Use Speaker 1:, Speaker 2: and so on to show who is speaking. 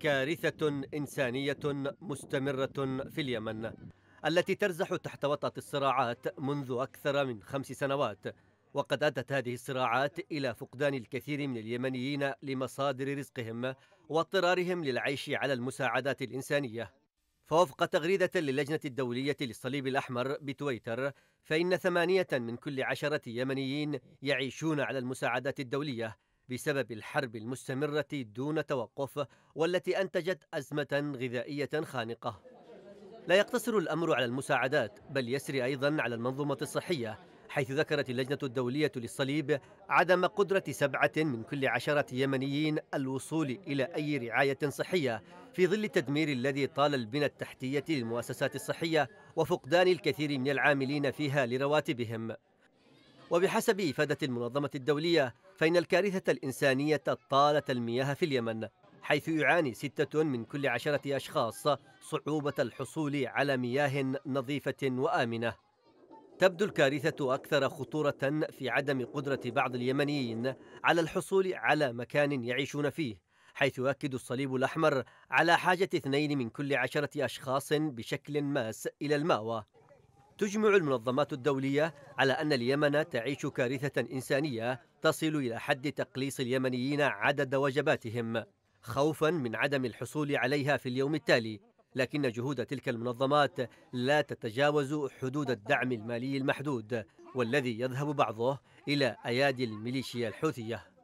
Speaker 1: كارثة إنسانية مستمرة في اليمن التي ترزح تحت وطأة الصراعات منذ أكثر من خمس سنوات وقد أدت هذه الصراعات إلى فقدان الكثير من اليمنيين لمصادر رزقهم واضطرارهم للعيش على المساعدات الإنسانية فوفق تغريدة للجنة الدولية للصليب الأحمر بتويتر فإن ثمانية من كل عشرة يمنيين يعيشون على المساعدات الدولية بسبب الحرب المستمرة دون توقف والتي أنتجت أزمة غذائية خانقة لا يقتصر الأمر على المساعدات بل يسري أيضا على المنظومة الصحية حيث ذكرت اللجنة الدولية للصليب عدم قدرة سبعة من كل عشرة يمنيين الوصول إلى أي رعاية صحية في ظل التدمير الذي طال البنى التحتية للمؤسسات الصحية وفقدان الكثير من العاملين فيها لرواتبهم وبحسب إفادة المنظمة الدولية فإن الكارثة الإنسانية طالت المياه في اليمن حيث يعاني ستة من كل عشرة أشخاص صعوبة الحصول على مياه نظيفة وآمنة تبدو الكارثة أكثر خطورة في عدم قدرة بعض اليمنيين على الحصول على مكان يعيشون فيه حيث يؤكد الصليب الأحمر على حاجة اثنين من كل عشرة أشخاص بشكل ماس إلى المأوى تجمع المنظمات الدولية على أن اليمن تعيش كارثة إنسانية تصل إلى حد تقليص اليمنيين عدد وجباتهم خوفا من عدم الحصول عليها في اليوم التالي لكن جهود تلك المنظمات لا تتجاوز حدود الدعم المالي المحدود والذي يذهب بعضه إلى أيادي الميليشيا الحوثية